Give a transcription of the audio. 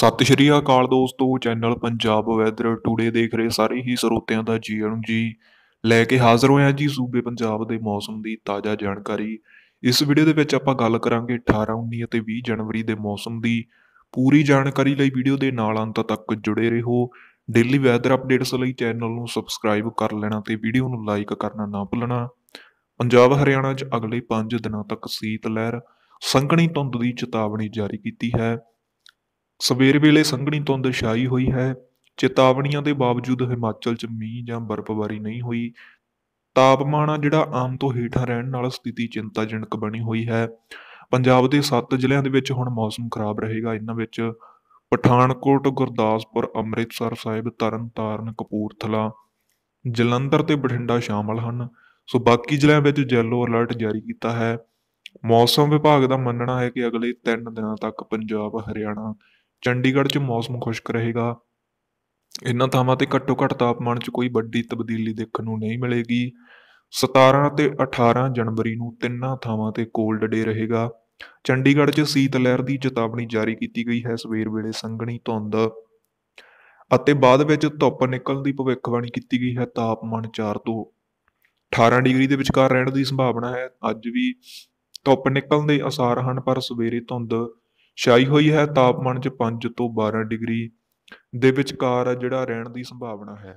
ਸਤਿ ਸ਼੍ਰੀ ਅਕਾਲ ਦੋਸਤੋ channel Punjab weather today ਦੇਖ ਰਹੇ ਸਾਰੇ ਹੀ ਸਰੋਤਿਆਂ ਦਾ ਜੀ ਆਇਆਂ ਨੂੰ ਜੀ ਲੈ ਕੇ ਹਾਜ਼ਰ ਹੋਇਆ ਜੀ ਸੂਬੇ ਪੰਜਾਬ ਦੇ ਮੌਸਮ ਦੀ ਤਾਜ਼ਾ ਜਾਣਕਾਰੀ ਇਸ ਵੀਡੀਓ ਦੇ ਵਿੱਚ ਆਪਾਂ ਗੱਲ ਕਰਾਂਗੇ 18 19 ਅਤੇ 20 ਜਨਵਰੀ ਦੇ ਮੌਸਮ ਦੀ ਪੂਰੀ ਜਾਣਕਾਰੀ ਲਈ ਵੀਡੀਓ ਦੇ ਨਾਲ ਅੰਤ ਤੱਕ ਜੁੜੇ ਰਹੋ ਡੇਲੀ ਵੈਦਰ ਅਪਡੇਟਸ ਲਈ ਚੈਨਲ ਨੂੰ ਸਬਸਕ੍ਰਾਈਬ ਕਰ ਲੈਣਾ ਤੇ ਵੀਡੀਓ ਨੂੰ ਲਾਈਕ ਕਰਨਾ ਨਾ ਭੁੱਲਣਾ ਪੰਜਾਬ ਹਰਿਆਣਾ 'ਚ ਅਗਲੇ 5 ਦਿਨਾਂ ਤੱਕ ਸੀਤ ਲਹਿਰ ਸੰਘਣੀ ਧੁੰਦ ਦੀ ਚੇਤਾਵਨੀ ਜਾਰੀ ਕੀਤੀ ਹੈ ਸਵੇਰ ਵੇਲੇ ਸੰਘਣੀ ਧੁੰਦ ਛਾਈ ਹੋਈ ਹੈ ਚੇਤਾਵਨੀਆਂ ਦੇ ਬਾਵਜੂਦ ਹਿਮਾਚਲ 'ਚ ਮੀਂਹ ਜਾਂ ਬਰਫ਼ਬਾਰੀ ਨਹੀਂ ਹੋਈ ਤਾਪਮਾਨ ਆ ਜਿਹੜਾ ਆਮ ਤੋਂ ਹੇਠਾਂ ਰਹਿਣ ਨਾਲ ਸਥਿਤੀ ਚਿੰਤਾਜਨਕ ਬਣੀ ਹੋਈ ਹੈ ਪੰਜਾਬ ਦੇ 7 ਜ਼ਿਲ੍ਹਿਆਂ ਦੇ ਵਿੱਚ ਹੁਣ ਮੌਸਮ ਖਰਾਬ ਰਹੇਗਾ ਇਹਨਾਂ ਵਿੱਚ ਪਠਾਨਕੋਟ ਗੁਰਦਾਸਪੁਰ ਅੰਮ੍ਰਿਤਸਰ ਸਾਹਿਬ ਤਰਨਤਾਰਨ ਕਪੂਰਥਲਾ ਜਲੰਧਰ ਤੇ ਬਠਿੰਡਾ ਸ਼ਾਮਲ ਹਨ ਸੋ ਬਾਕੀ ਜ਼ਿਲ੍ਹਿਆਂ ਵਿੱਚ ਜੈਲੋ ਅਲਰਟ ਜਾਰੀ ਕੀਤਾ ਹੈ ਮੌਸਮ ਵਿਭਾਗ ਦਾ ਮੰਨਣਾ ਹੈ ਕਿ ਅਗਲੇ 3 ਦਿਨਾਂ ਤੱਕ ਪੰਜਾਬ ਹਰਿਆਣਾ ਚੰਡੀਗੜ੍ਹ 'ਚ ਮੌਸਮ ਖੁਸ਼ਕ ਰਹੇਗਾ ਇਨ੍ਹਾਂ ਥਾਵਾਂ ਤੇ ਘੱਟੋ ਘੱਟ ਤਾਪਮਾਨ 'ਚ ਕੋਈ ਵੱਡੀ ਤਬਦੀਲੀ ਦੇਖਣ ਨੂੰ ਨਹੀਂ ਮਿਲੇਗੀ 17 ਤੇ 18 ਜਨਵਰੀ ਨੂੰ ਤਿੰਨਾਂ ਥਾਵਾਂ ਤੇ ਕੋਲਡ ਡੇ ਰਹੇਗਾ ਚੰਡੀਗੜ੍ਹ 'ਚ ਸੀਤ ਲਹਿਰ ਦੀ ਚੇਤਾਵਨੀ ਜਾਰੀ ਕੀਤੀ ਗਈ ਹੈ ਸਵੇਰ ਵੇਲੇ ਸੰਘਣੀ ਧੁੰਦ ਅਤੇ ਬਾਅਦ ਵਿੱਚ ਧੁੱਪ ਨਿਕਲਣ ਦੀ ਭਵਿੱਖਬਾਣੀ ਕੀਤੀ ਗਈ ਹੈ ਤਾਪਮਾਨ 4 ਤੋਂ 18 ਡਿਗਰੀ ਦੇ ਵਿਚਕਾਰ ਰਹਿਣ ਦੀ ਸੰਭਾਵਨਾ ਹੈ ਅੱਜ ਵੀ ਧੁੱਪ ਨਿਕਲਣ ਦੇ ਅਸਾਰ ਹਨ ਪਰ ਸਵੇਰੇ ਧੁੰਦ ਛਾਈ ਹੋਈ ਹੈ ਤਾਪਮਾਨ 'ਚ 5 ਤੋਂ 12 ਡਿਗਰੀ ਦੇ ਵਿਚਕਾਰ ਆ ਜਿਹੜਾ ਰਹਿਣ ਦੀ ਸੰਭਾਵਨਾ ਹੈ